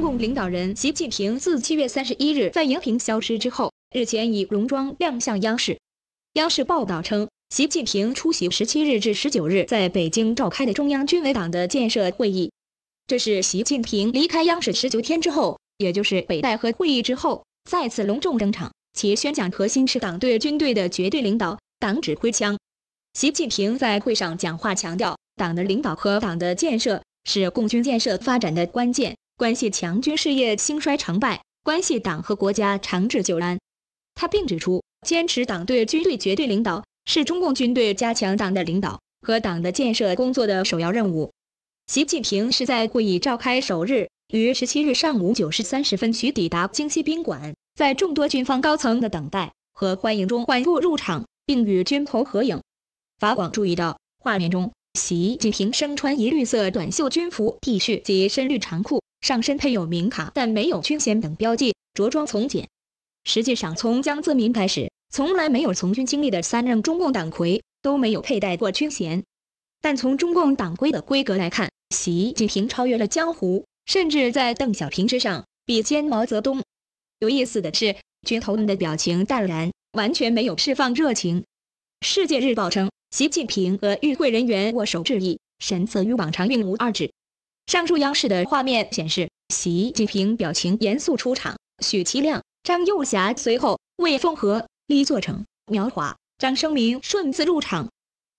中共领导人习近平自七月三十一日在荧屏消失之后，日前以戎装亮相央视。央视报道称，习近平出席十七日至十九日在北京召开的中央军委党的建设会议。这是习近平离开央视十九天之后，也就是北戴河会议之后再次隆重登场。其宣讲核心是党对军队的绝对领导，党指挥枪。习近平在会上讲话强调，党的领导和党的建设是共军建设发展的关键。关系强军事业兴衰成败，关系党和国家长治久安。他并指出，坚持党对军队绝对领导，是中共军队加强党的领导和党的建设工作的首要任务。习近平是在会议召开首日，于十七日上午九时三十分许抵达京西宾馆，在众多军方高层的等待和欢迎中缓步入场，并与军头合影。法广注意到，画面中习近平身穿一绿色短袖军服、T 恤及深绿长裤。上身配有名卡，但没有军衔等标记，着装从简。实际上，从江泽民开始，从来没有从军经历的三任中共党魁都没有佩戴过军衔。但从中共党规的规格来看，习近平超越了江湖，甚至在邓小平之上，比肩毛泽东。有意思的是，军头们的表情淡然，完全没有释放热情。《世界日报》称，习近平和与会人员握手致意，神色与往常并无二致。上述央视的画面显示，习近平表情严肃出场，许其亮、张幼霞随后魏凤和、李作成、苗华、张生明顺次入场。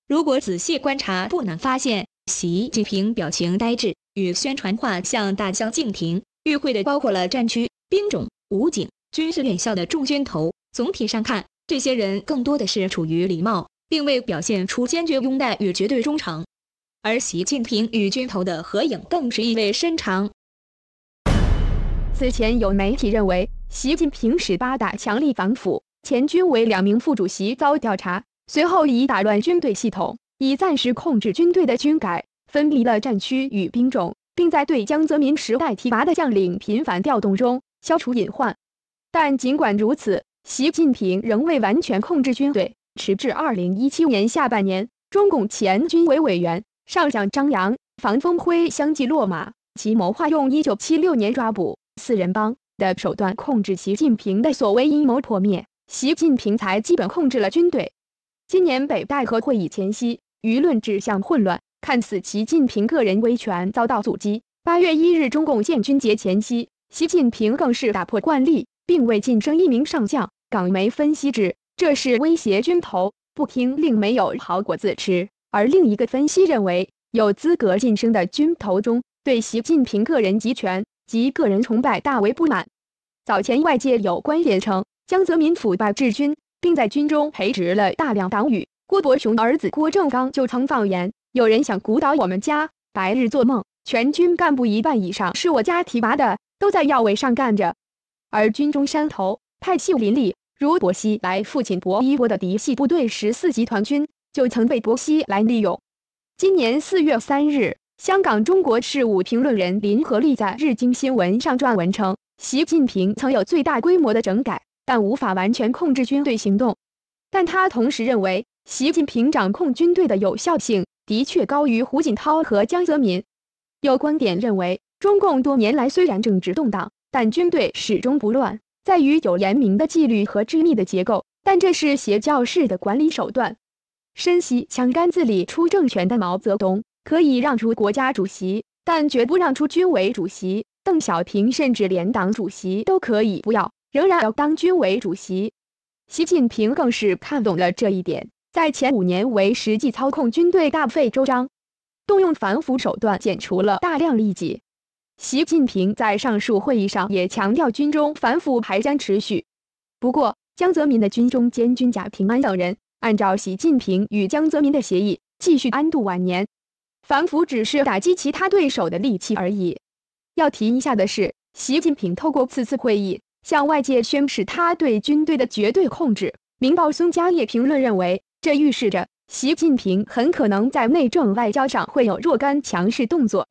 如果仔细观察，不难发现，习近平表情呆滞，与宣传画像大相径庭。与会的包括了战区、兵种、武警、军事院校的众军头。总体上看，这些人更多的是处于礼貌，并未表现出坚决拥戴与绝对忠诚。而习近平与军头的合影更是意味深长。此前有媒体认为，习近平十八大强力反腐前军委两名副主席遭调查，随后以打乱军队系统，以暂时控制军队的军改，分离了战区与兵种，并在对江泽民时代提拔的将领频繁调动中消除隐患。但尽管如此，习近平仍未完全控制军队，直至二零一七年下半年，中共前军委委员。上将张扬、房峰辉相继落马，其谋划用1976年抓捕四人帮的手段控制习近平的所谓阴谋破灭，习近平才基本控制了军队。今年北戴河会议前夕，舆论指向混乱，看似习近平个人威权遭到阻击。8月1日，中共建军节前夕，习近平更是打破惯例，并未晋升一名上将。港媒分析指，这是威胁军头不听令没有好果子吃。而另一个分析认为，有资格晋升的军头中，对习近平个人集权及个人崇拜大为不满。早前外界有观点称，江泽民腐败治军，并在军中培植了大量党羽。郭伯雄儿子郭正刚就曾放言：“有人想鼓捣我们家，白日做梦。”全军干部一半以上是我家提拔的，都在要位上干着。而军中山头派系林立，如薄熙来父亲薄一波的嫡系部队十四集团军。就曾被薄熙来利用。今年四月三日，香港《中国事务评论人》林和利在《日经新闻》上撰文称，习近平曾有最大规模的整改，但无法完全控制军队行动。但他同时认为，习近平掌控军队的有效性的确高于胡锦涛和江泽民。有观点认为，中共多年来虽然政治动荡，但军队始终不乱，在于有严明的纪律和致密的结构。但这是邪教式的管理手段。深悉“枪杆子里出政权”的毛泽东可以让出国家主席，但绝不让出军委主席。邓小平甚至连党主席都可以不要，仍然要当军委主席。习近平更是看懂了这一点，在前五年为实际操控军队大费周章，动用反腐手段减除了大量利己。习近平在上述会议上也强调，军中反腐还将持续。不过，江泽民的军中监军贾平安等人。按照习近平与江泽民的协议，继续安度晚年。反腐只是打击其他对手的利器而已。要提一下的是，习近平透过此次会议向外界宣示他对军队的绝对控制。《明报》孙家业评论认为，这预示着习近平很可能在内政外交上会有若干强势动作。